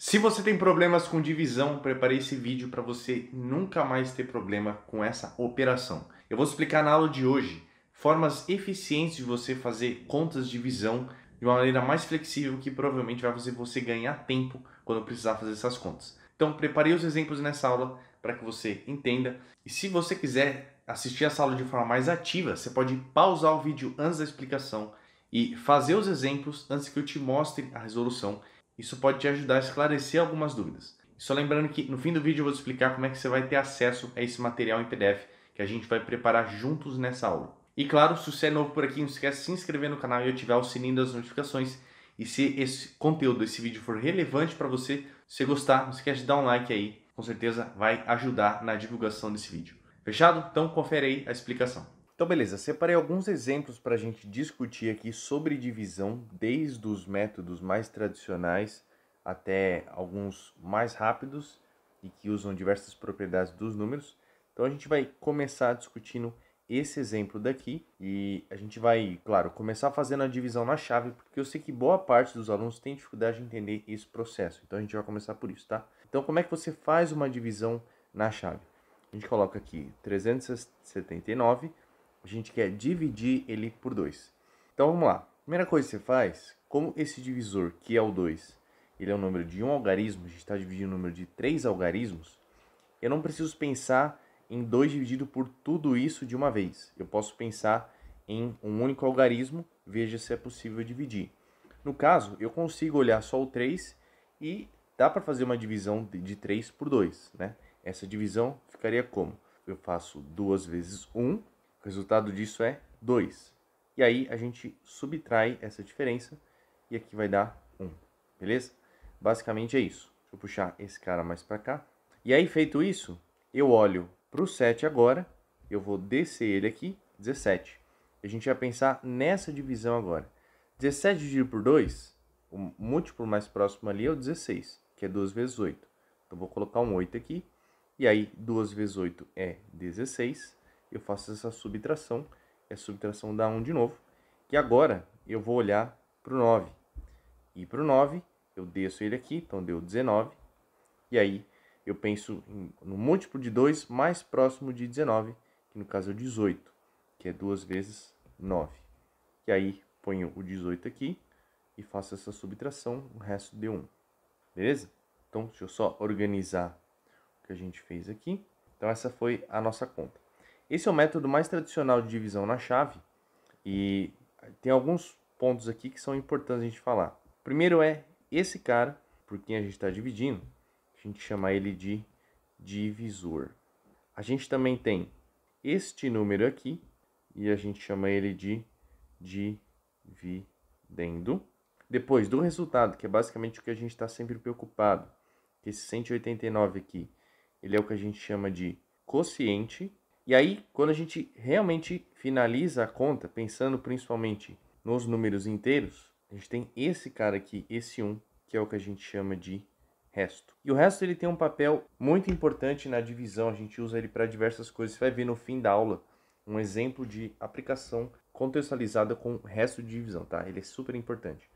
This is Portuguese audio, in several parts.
Se você tem problemas com divisão, preparei esse vídeo para você nunca mais ter problema com essa operação. Eu vou explicar na aula de hoje formas eficientes de você fazer contas de divisão de uma maneira mais flexível que provavelmente vai fazer você ganhar tempo quando precisar fazer essas contas. Então, preparei os exemplos nessa aula para que você entenda. E se você quiser assistir essa aula de forma mais ativa, você pode pausar o vídeo antes da explicação e fazer os exemplos antes que eu te mostre a resolução isso pode te ajudar a esclarecer algumas dúvidas. Só lembrando que no fim do vídeo eu vou te explicar como é que você vai ter acesso a esse material em PDF que a gente vai preparar juntos nessa aula. E claro, se você é novo por aqui, não esquece de se inscrever no canal e ativar o sininho das notificações. E se esse conteúdo, esse vídeo for relevante para você, se gostar, não esquece de dar um like aí. Com certeza vai ajudar na divulgação desse vídeo. Fechado? Então confere aí a explicação. Então, beleza, separei alguns exemplos para a gente discutir aqui sobre divisão, desde os métodos mais tradicionais até alguns mais rápidos e que usam diversas propriedades dos números. Então, a gente vai começar discutindo esse exemplo daqui e a gente vai, claro, começar fazendo a divisão na chave, porque eu sei que boa parte dos alunos tem dificuldade de entender esse processo. Então a gente vai começar por isso, tá? Então como é que você faz uma divisão na chave? A gente coloca aqui 379 a gente quer dividir ele por 2. Então vamos lá. Primeira coisa que você faz, como esse divisor, que é o 2, ele é o número de um algarismo, a gente está dividindo o número de três algarismos, eu não preciso pensar em 2 dividido por tudo isso de uma vez. Eu posso pensar em um único algarismo, veja se é possível dividir. No caso, eu consigo olhar só o 3 e dá para fazer uma divisão de 3 por 2. Né? Essa divisão ficaria como? Eu faço 2 vezes 1, um, o resultado disso é 2. E aí a gente subtrai essa diferença e aqui vai dar 1, beleza? Basicamente é isso. Deixa eu puxar esse cara mais para cá. E aí feito isso, eu olho para o 7 agora, eu vou descer ele aqui, 17. A gente vai pensar nessa divisão agora. 17 dividido por 2, o múltiplo mais próximo ali é o 16, que é 2 vezes 8. Então vou colocar um 8 aqui, e aí 2 vezes 8 é 16, eu faço essa subtração, é a subtração dá 1 de novo, que agora eu vou olhar para o 9. E para o 9, eu desço ele aqui, então deu 19, e aí eu penso no múltiplo de 2 mais próximo de 19, que no caso é o 18, que é 2 vezes 9. E aí ponho o 18 aqui e faço essa subtração, o resto deu 1. Beleza? Então, deixa eu só organizar o que a gente fez aqui. Então, essa foi a nossa conta. Esse é o método mais tradicional de divisão na chave e tem alguns pontos aqui que são importantes a gente falar. Primeiro é esse cara, por quem a gente está dividindo, a gente chama ele de divisor. A gente também tem este número aqui e a gente chama ele de dividendo. Depois do resultado, que é basicamente o que a gente está sempre preocupado, que esse 189 aqui, ele é o que a gente chama de quociente e aí, quando a gente realmente finaliza a conta, pensando principalmente nos números inteiros, a gente tem esse cara aqui, esse 1, que é o que a gente chama de resto. E o resto ele tem um papel muito importante na divisão, a gente usa ele para diversas coisas. Você vai ver no fim da aula um exemplo de aplicação contextualizada com resto de divisão, tá? Ele é super importante.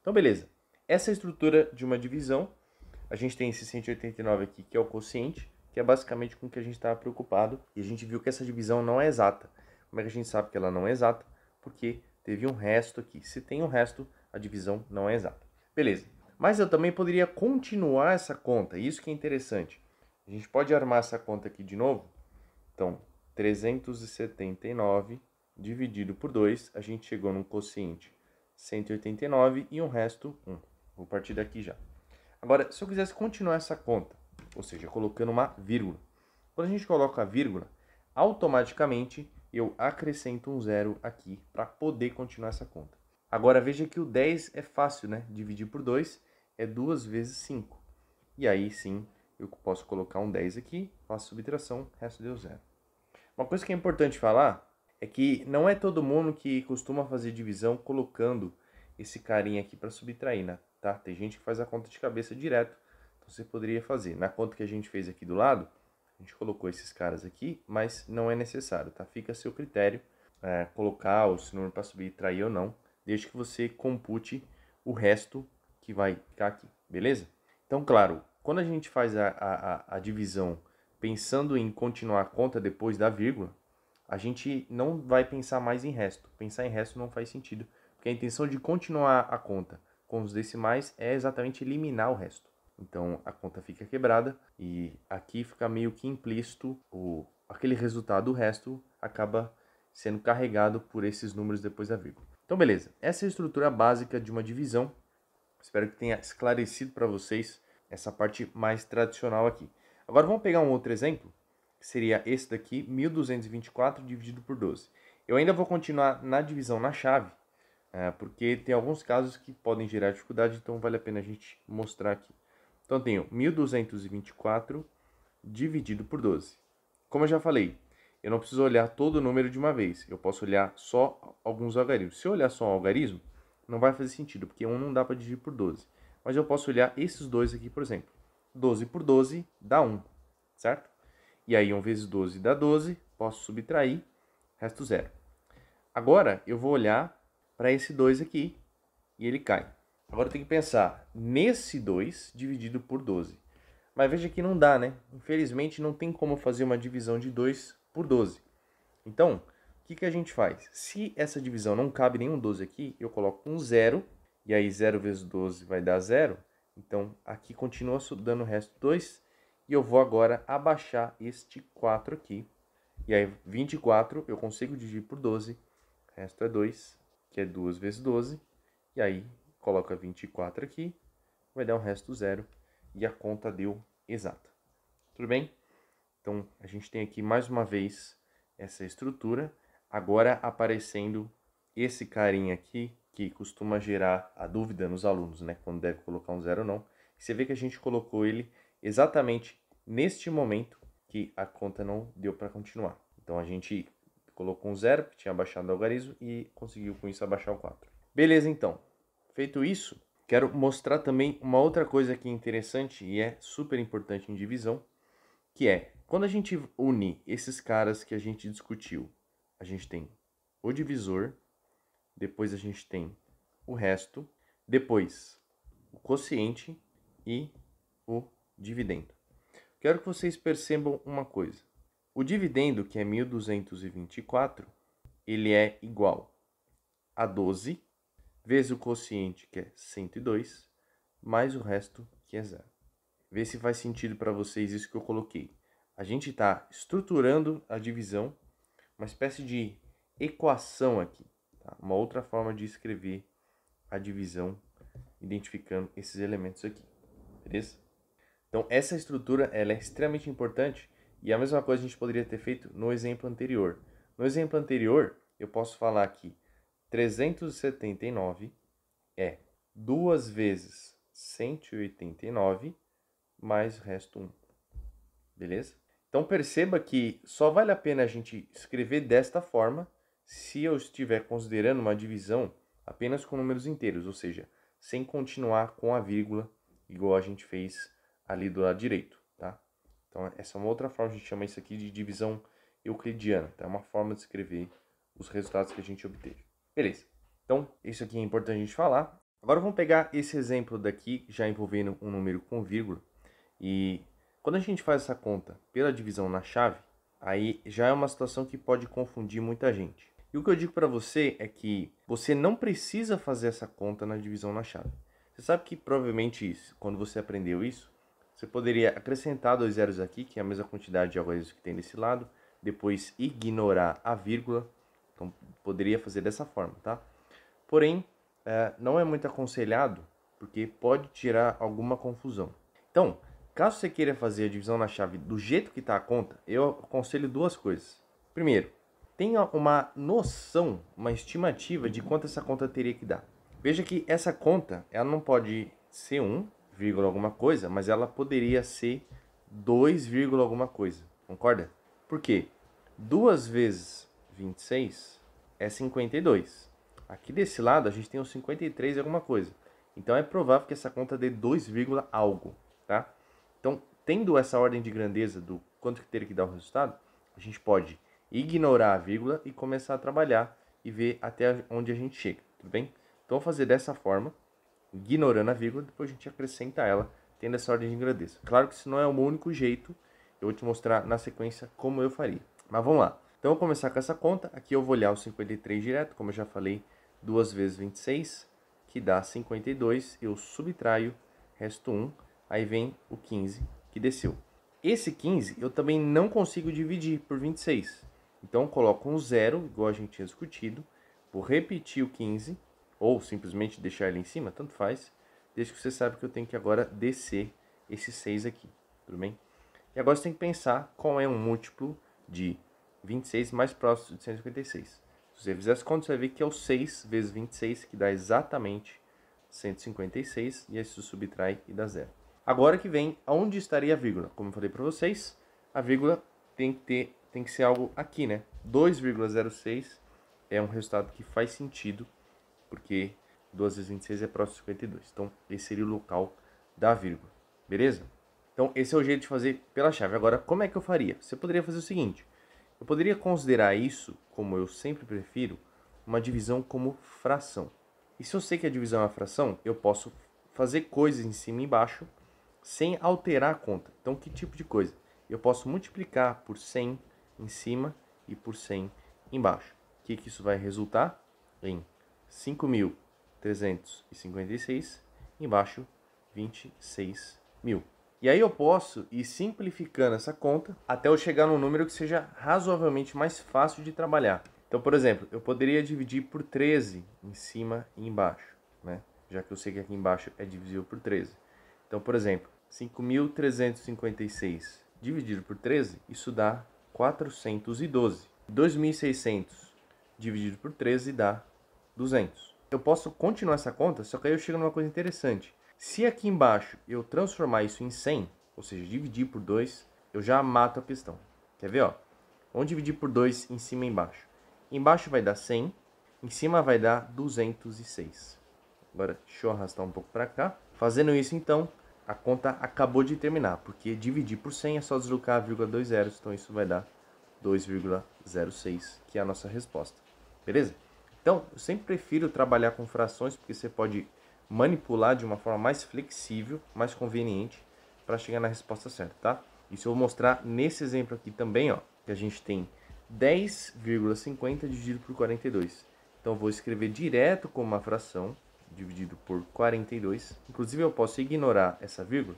Então, beleza. Essa é a estrutura de uma divisão. A gente tem esse 189 aqui, que é o quociente que é basicamente com o que a gente estava preocupado. E a gente viu que essa divisão não é exata. Como é que a gente sabe que ela não é exata? Porque teve um resto aqui. Se tem um resto, a divisão não é exata. Beleza. Mas eu também poderia continuar essa conta. Isso que é interessante. A gente pode armar essa conta aqui de novo. Então, 379 dividido por 2, a gente chegou num quociente 189 e um resto 1. Vou partir daqui já. Agora, se eu quisesse continuar essa conta, ou seja, colocando uma vírgula. Quando a gente coloca a vírgula, automaticamente eu acrescento um zero aqui para poder continuar essa conta. Agora veja que o 10 é fácil, né? Dividir por 2 é 2 vezes 5. E aí sim, eu posso colocar um 10 aqui, faço subtração, resto deu zero. Uma coisa que é importante falar é que não é todo mundo que costuma fazer divisão colocando esse carinha aqui para subtrair, né? Tá? Tem gente que faz a conta de cabeça direto você poderia fazer. Na conta que a gente fez aqui do lado, a gente colocou esses caras aqui, mas não é necessário, tá? Fica a seu critério é, colocar o número para subtrair ou não, desde que você compute o resto que vai ficar aqui, beleza? Então, claro, quando a gente faz a, a, a divisão pensando em continuar a conta depois da vírgula, a gente não vai pensar mais em resto. Pensar em resto não faz sentido, porque a intenção de continuar a conta com os decimais é exatamente eliminar o resto. Então a conta fica quebrada e aqui fica meio que implícito o aquele resultado, o resto acaba sendo carregado por esses números depois da vírgula. Então beleza, essa é a estrutura básica de uma divisão. Espero que tenha esclarecido para vocês essa parte mais tradicional aqui. Agora vamos pegar um outro exemplo, que seria esse daqui, 1224 dividido por 12. Eu ainda vou continuar na divisão na chave, eh, porque tem alguns casos que podem gerar dificuldade, então vale a pena a gente mostrar aqui. Então eu tenho 1224 dividido por 12. Como eu já falei, eu não preciso olhar todo o número de uma vez, eu posso olhar só alguns algarismos. Se eu olhar só um algarismo, não vai fazer sentido, porque um não dá para dividir por 12. Mas eu posso olhar esses dois aqui, por exemplo. 12 por 12 dá 1, certo? E aí 1 vezes 12 dá 12, posso subtrair, resto zero. Agora eu vou olhar para esse 2 aqui e ele cai. Agora eu tenho que pensar nesse 2 dividido por 12. Mas veja que não dá, né? Infelizmente não tem como fazer uma divisão de 2 por 12. Então, o que, que a gente faz? Se essa divisão não cabe nenhum 12 aqui, eu coloco um 0. e aí 0 vezes 12 vai dar 0. Então, aqui continua dando o resto 2, e eu vou agora abaixar este 4 aqui. E aí, 24 eu consigo dividir por 12, o resto é 2, que é 2 vezes 12, e aí coloca 24 aqui, vai dar um resto zero e a conta deu exata. Tudo bem? Então, a gente tem aqui mais uma vez essa estrutura, agora aparecendo esse carinha aqui, que costuma gerar a dúvida nos alunos, né? Quando deve colocar um zero ou não. Você vê que a gente colocou ele exatamente neste momento que a conta não deu para continuar. Então a gente colocou um zero, que tinha abaixado o algarismo, e conseguiu com isso abaixar o 4. Beleza, então. Feito isso, quero mostrar também uma outra coisa que é interessante e é super importante em divisão, que é quando a gente une esses caras que a gente discutiu, a gente tem o divisor, depois a gente tem o resto, depois o quociente e o dividendo. Quero que vocês percebam uma coisa. O dividendo, que é 1224, ele é igual a 12 vezes o quociente, que é 102, mais o resto, que é zero. Vê se faz sentido para vocês isso que eu coloquei. A gente está estruturando a divisão, uma espécie de equação aqui, tá? uma outra forma de escrever a divisão, identificando esses elementos aqui, beleza? Então essa estrutura ela é extremamente importante e é a mesma coisa a gente poderia ter feito no exemplo anterior. No exemplo anterior, eu posso falar aqui 379 é 2 vezes 189 mais resto 1. Beleza? Então perceba que só vale a pena a gente escrever desta forma se eu estiver considerando uma divisão apenas com números inteiros, ou seja, sem continuar com a vírgula, igual a gente fez ali do lado direito, tá? Então essa é uma outra forma, a gente chama isso aqui de divisão euclidiana, tá? É uma forma de escrever os resultados que a gente obteve. Beleza. Então, isso aqui é importante a gente falar. Agora vamos pegar esse exemplo daqui, já envolvendo um número com vírgula. E quando a gente faz essa conta pela divisão na chave, aí já é uma situação que pode confundir muita gente. E o que eu digo para você é que você não precisa fazer essa conta na divisão na chave. Você sabe que provavelmente isso, quando você aprendeu isso, você poderia acrescentar dois zeros aqui, que é a mesma quantidade de algarismos que tem desse lado, depois ignorar a vírgula, então poderia fazer dessa forma, tá? Porém, é, não é muito aconselhado porque pode tirar alguma confusão. Então, caso você queira fazer a divisão na chave do jeito que está a conta, eu aconselho duas coisas. Primeiro, tenha uma noção, uma estimativa de quanto essa conta teria que dar. Veja que essa conta, ela não pode ser 1, vírgula alguma coisa, mas ela poderia ser 2, vírgula alguma coisa. Concorda? Por quê? Duas vezes 26 é 52. Aqui desse lado a gente tem o 53 e alguma coisa. Então é provável que essa conta dê 2, algo, tá? Então, tendo essa ordem de grandeza do quanto que teria que dar o resultado, a gente pode ignorar a vírgula e começar a trabalhar e ver até onde a gente chega, tudo bem? Então, vou fazer dessa forma, ignorando a vírgula, depois a gente acrescenta ela, tendo essa ordem de grandeza. Claro que isso não é o único jeito, eu vou te mostrar na sequência como eu faria. Mas vamos lá. Então, vou começar com essa conta. Aqui eu vou olhar o 53 direto, como eu já falei, 2 vezes 26, que dá 52. Eu subtraio, resto 1. Aí vem o 15, que desceu. Esse 15 eu também não consigo dividir por 26. Então, coloco um zero, igual a gente tinha discutido. Vou repetir o 15, ou simplesmente deixar ele em cima, tanto faz. Desde que você sabe que eu tenho que agora descer esse 6 aqui, tudo bem? E agora você tem que pensar qual é um múltiplo de 26 mais próximo de 156. Se você fizer as contas, você vai ver que é o 6 vezes 26, que dá exatamente 156, e aí você subtrai e dá zero. Agora que vem aonde estaria a vírgula. Como eu falei para vocês, a vírgula tem que, ter, tem que ser algo aqui, né? 2,06 é um resultado que faz sentido, porque 2 vezes 26 é próximo de 52. Então, esse seria o local da vírgula, beleza? Então, esse é o jeito de fazer pela chave. Agora, como é que eu faria? Você poderia fazer o seguinte. Eu poderia considerar isso, como eu sempre prefiro, uma divisão como fração. E se eu sei que a divisão é uma fração, eu posso fazer coisas em cima e embaixo sem alterar a conta. Então, que tipo de coisa? Eu posso multiplicar por 100 em cima e por 100 embaixo. O que, que isso vai resultar? Em 5.356, embaixo 26 mil. E aí eu posso ir simplificando essa conta até eu chegar num número que seja razoavelmente mais fácil de trabalhar. Então, por exemplo, eu poderia dividir por 13 em cima e embaixo, né? Já que eu sei que aqui embaixo é divisível por 13. Então, por exemplo, 5.356 dividido por 13, isso dá 412. 2.600 dividido por 13 dá 200. Eu posso continuar essa conta, só que aí eu chego numa coisa interessante. Se aqui embaixo eu transformar isso em 100, ou seja, dividir por 2, eu já mato a questão. Quer ver? Ó? Vamos dividir por 2 em cima e embaixo. Embaixo vai dar 100, em cima vai dar 206. Agora, deixa eu arrastar um pouco para cá. Fazendo isso, então, a conta acabou de terminar, porque dividir por 100 é só deslocar a vírgula 2 zeros, então isso vai dar 2,06, que é a nossa resposta. Beleza? Então, eu sempre prefiro trabalhar com frações, porque você pode manipular de uma forma mais flexível, mais conveniente para chegar na resposta certa, tá? Isso eu vou mostrar nesse exemplo aqui também, ó, que a gente tem 10,50 dividido por 42. Então eu vou escrever direto como uma fração dividido por 42. Inclusive eu posso ignorar essa vírgula.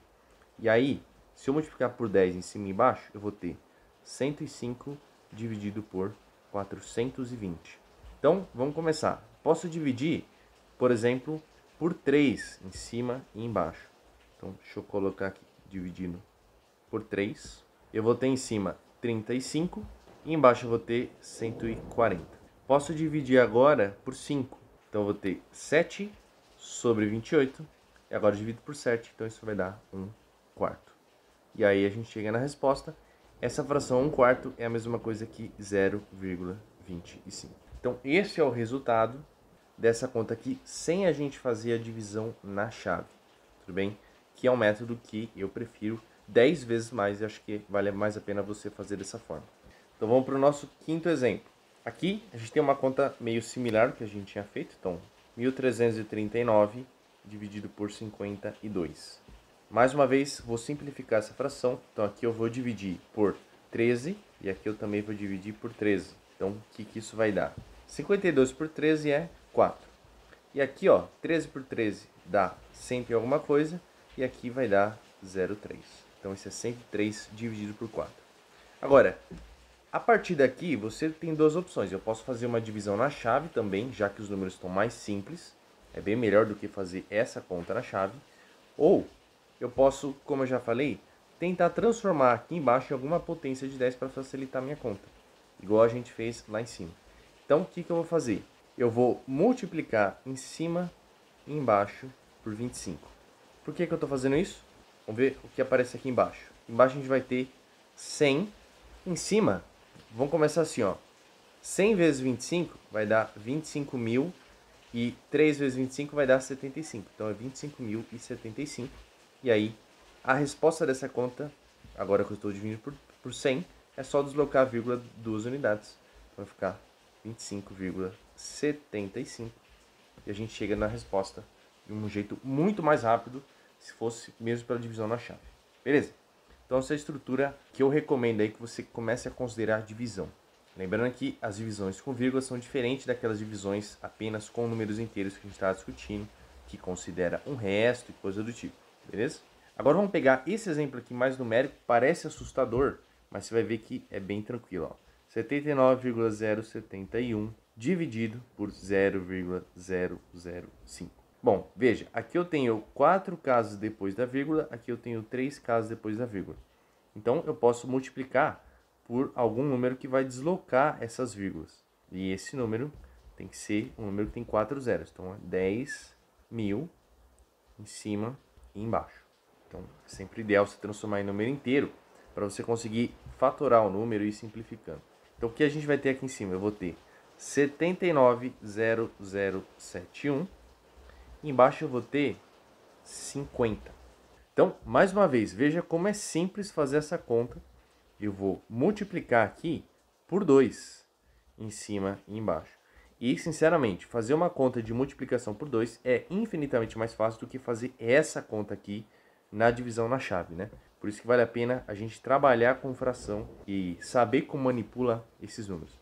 E aí, se eu multiplicar por 10 em cima e embaixo, eu vou ter 105 dividido por 420. Então, vamos começar. Posso dividir, por exemplo, por 3 em cima e embaixo. Então, deixa eu colocar aqui, dividindo por 3. Eu vou ter em cima 35 e embaixo eu vou ter 140. Posso dividir agora por 5. Então, eu vou ter 7 sobre 28. E agora eu divido por 7, então isso vai dar 1 quarto. E aí a gente chega na resposta. Essa fração 1 quarto é a mesma coisa que 0,25. Então, esse é o resultado dessa conta aqui sem a gente fazer a divisão na chave, tudo bem? Que é um método que eu prefiro 10 vezes mais e acho que vale mais a pena você fazer dessa forma. Então vamos para o nosso quinto exemplo. Aqui a gente tem uma conta meio similar que a gente tinha feito, então 1339 dividido por 52. Mais uma vez, vou simplificar essa fração, então aqui eu vou dividir por 13 e aqui eu também vou dividir por 13. Então o que, que isso vai dar? 52 por 13 é 4. E aqui, ó, 13 por 13 dá 100 e alguma coisa, e aqui vai dar 0,3. Então, isso é 103 dividido por 4. Agora, a partir daqui, você tem duas opções. Eu posso fazer uma divisão na chave também, já que os números estão mais simples. É bem melhor do que fazer essa conta na chave. Ou, eu posso, como eu já falei, tentar transformar aqui embaixo em alguma potência de 10 para facilitar a minha conta. Igual a gente fez lá em cima. Então, o que, que eu vou fazer? eu vou multiplicar em cima e embaixo por 25. Por que, que eu estou fazendo isso? Vamos ver o que aparece aqui embaixo. Embaixo a gente vai ter 100. Em cima, vamos começar assim, ó. 100 vezes 25 vai dar 25 mil e 3 vezes 25 vai dar 75. Então é 25.075. E aí, a resposta dessa conta, agora que eu estou dividindo por, por 100, é só deslocar a vírgula duas unidades para ficar 25,75. 75. E a gente chega na resposta de um jeito muito mais rápido, se fosse mesmo pela divisão na chave. Beleza? Então essa é a estrutura que eu recomendo aí que você comece a considerar divisão. Lembrando que as divisões com vírgula são diferentes daquelas divisões apenas com números inteiros que a gente está discutindo, que considera um resto e coisa do tipo, beleza? Agora vamos pegar esse exemplo aqui mais numérico, parece assustador, mas você vai ver que é bem tranquilo. Ó. 79,071 dividido por 0,005. Bom, veja, aqui eu tenho quatro casos depois da vírgula, aqui eu tenho três casos depois da vírgula. Então eu posso multiplicar por algum número que vai deslocar essas vírgulas. E esse número tem que ser um número que tem quatro zeros. Então é mil em cima e embaixo. Então é sempre ideal você transformar em número inteiro para você conseguir fatorar o número e ir simplificando. Então o que a gente vai ter aqui em cima? Eu vou ter 790071. Embaixo eu vou ter 50. Então, mais uma vez, veja como é simples fazer essa conta. Eu vou multiplicar aqui por 2, em cima e embaixo. E, sinceramente, fazer uma conta de multiplicação por 2 é infinitamente mais fácil do que fazer essa conta aqui na divisão na chave, né? Por isso que vale a pena a gente trabalhar com fração e saber como manipula esses números.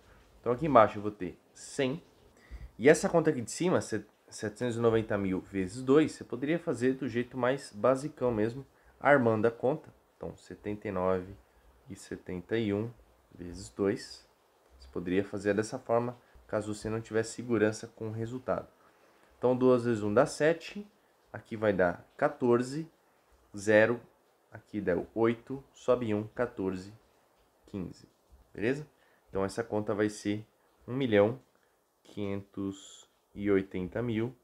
Então aqui embaixo eu vou ter 100. E essa conta aqui de cima, 790 mil vezes 2, você poderia fazer do jeito mais basicão mesmo, armando a conta. Então 79 e 71 vezes 2. Você poderia fazer dessa forma, caso você não tivesse segurança com o resultado. Então 2 vezes 1 dá 7. Aqui vai dar 14, 0 Aqui deu 8, sobe 1, 14, 15. Beleza? Então essa conta vai ser 1 milhão 580 mil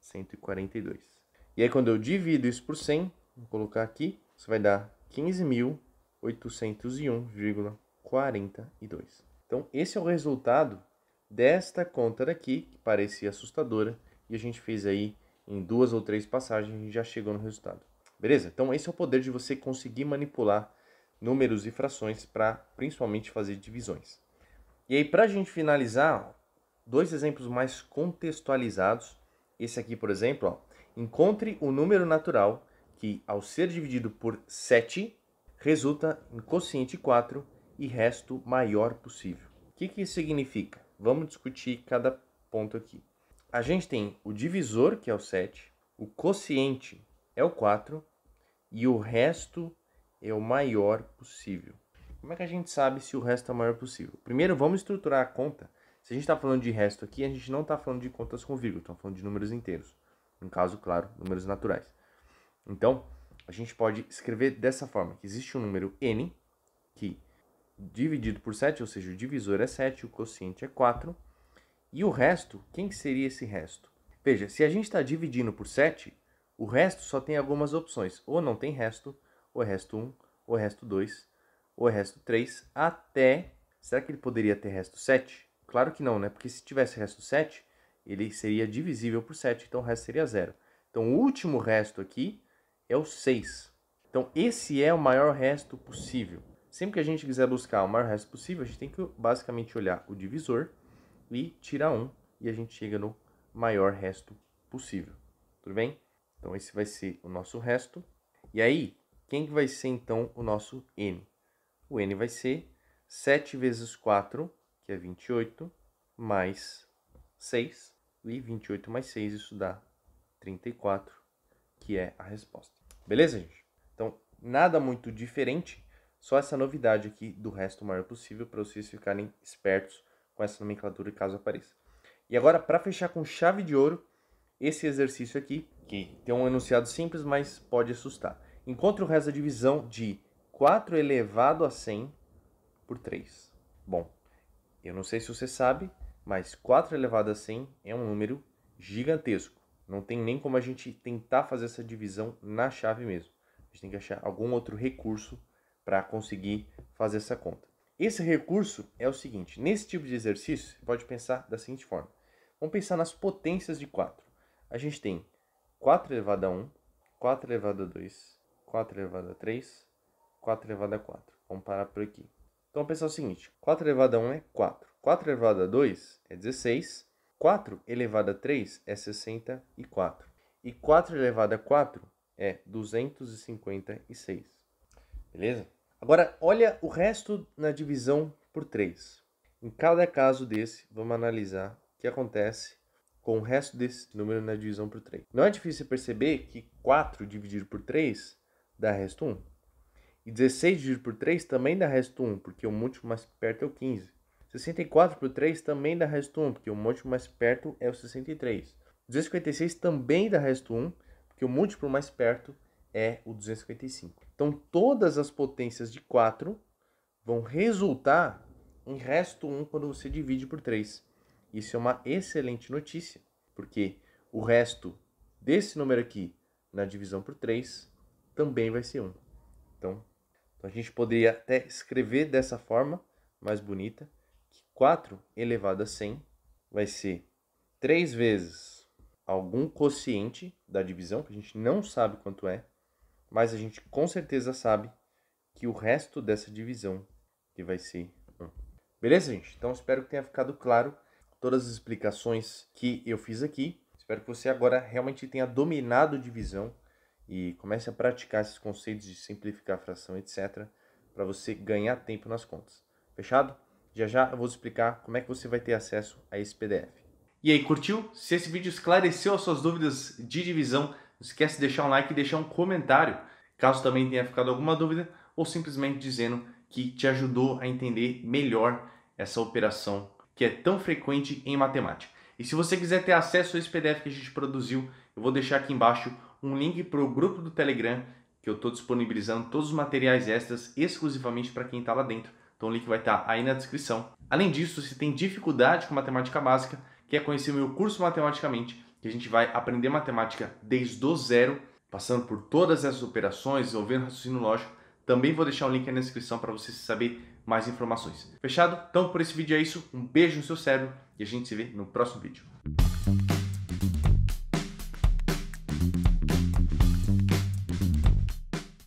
142. E aí quando eu divido isso por 100, vou colocar aqui, isso vai dar 15.801,42. Então esse é o resultado desta conta daqui, que parecia assustadora, e a gente fez aí em duas ou três passagens e já chegou no resultado. Beleza? Então esse é o poder de você conseguir manipular números e frações para principalmente fazer divisões. E aí para a gente finalizar, dois exemplos mais contextualizados. Esse aqui, por exemplo, ó, encontre o número natural que, ao ser dividido por 7, resulta em quociente 4 e resto maior possível. O que, que isso significa? Vamos discutir cada ponto aqui. A gente tem o divisor, que é o 7, o quociente é o 4 e o resto é o maior possível. Como é que a gente sabe se o resto é o maior possível? Primeiro, vamos estruturar a conta. Se a gente está falando de resto aqui, a gente não está falando de contas com vírgula, estamos falando de números inteiros. No caso, claro, números naturais. Então, a gente pode escrever dessa forma, que existe um número n, que dividido por 7, ou seja, o divisor é 7, o quociente é 4, e o resto, quem seria esse resto? Veja, se a gente está dividindo por 7, o resto só tem algumas opções. Ou não tem resto, ou é resto 1, ou é resto 2, ou é resto 3, até... Será que ele poderia ter resto 7? Claro que não, né? Porque se tivesse resto 7, ele seria divisível por 7, então o resto seria zero. Então o último resto aqui é o 6. Então esse é o maior resto possível. Sempre que a gente quiser buscar o maior resto possível, a gente tem que basicamente olhar o divisor e tirar 1 e a gente chega no maior resto possível. Tudo bem? Então esse vai ser o nosso resto. E aí, quem que vai ser então o nosso n? O n vai ser 7 vezes 4, que é 28, mais 6. E 28 mais 6, isso dá 34, que é a resposta. Beleza, gente? Então, nada muito diferente, só essa novidade aqui do resto maior possível para vocês ficarem espertos com essa nomenclatura caso apareça. E agora, para fechar com chave de ouro, esse exercício aqui que tem um enunciado simples, mas pode assustar. Encontre o resto da divisão de 4 elevado a 100 por 3. Bom, eu não sei se você sabe, mas 4 elevado a 100 é um número gigantesco. Não tem nem como a gente tentar fazer essa divisão na chave mesmo. A gente tem que achar algum outro recurso para conseguir fazer essa conta. Esse recurso é o seguinte: nesse tipo de exercício, você pode pensar da seguinte forma. Vamos pensar nas potências de 4. A gente tem 4 elevado a 1, 4 elevado a 2, 4 elevado a 3, 4 elevado a 4. Vamos parar por aqui. Então, pensar o seguinte: 4 elevado a 1 é 4, 4 elevado a 2 é 16, 4 elevado a 3 é 64, e 4 elevado a 4 é 256. Beleza? Agora, olha o resto na divisão por 3. Em cada caso desse, vamos analisar o que acontece com o resto desse número na divisão por 3. Não é difícil perceber que 4 dividido por 3 dá resto 1. E 16 dividido por 3 também dá resto 1, porque o múltiplo mais perto é o 15. 64 por 3 também dá resto 1, porque o múltiplo mais perto é o 63. 256 também dá resto 1, porque o múltiplo mais perto é o 255. Então todas as potências de 4 vão resultar em resto 1 quando você divide por 3. Isso é uma excelente notícia, porque o resto desse número aqui na divisão por 3 também vai ser 1. Então, a gente poderia até escrever dessa forma, mais bonita, que 4 elevado a 100 vai ser 3 vezes algum quociente da divisão, que a gente não sabe quanto é, mas a gente com certeza sabe que o resto dessa divisão que vai ser 1. Beleza, gente? Então espero que tenha ficado claro todas as explicações que eu fiz aqui. Espero que você agora realmente tenha dominado divisão e comece a praticar esses conceitos de simplificar fração, etc, para você ganhar tempo nas contas. Fechado? Já já eu vou explicar como é que você vai ter acesso a esse PDF. E aí, curtiu? Se esse vídeo esclareceu as suas dúvidas de divisão, não esquece de deixar um like e deixar um comentário, caso também tenha ficado alguma dúvida ou simplesmente dizendo que te ajudou a entender melhor essa operação que é tão frequente em matemática. E se você quiser ter acesso a esse PDF que a gente produziu, eu vou deixar aqui embaixo um link para o grupo do Telegram, que eu estou disponibilizando todos os materiais extras exclusivamente para quem está lá dentro. Então o link vai estar tá aí na descrição. Além disso, se tem dificuldade com matemática básica, quer conhecer o meu curso Matematicamente, que a gente vai aprender matemática desde o zero, passando por todas essas operações, desenvolvendo raciocínio lógico, também vou deixar o um link aí na descrição para você saber mais informações. Fechado? Então por esse vídeo é isso. Um beijo no seu cérebro e a gente se vê no próximo vídeo.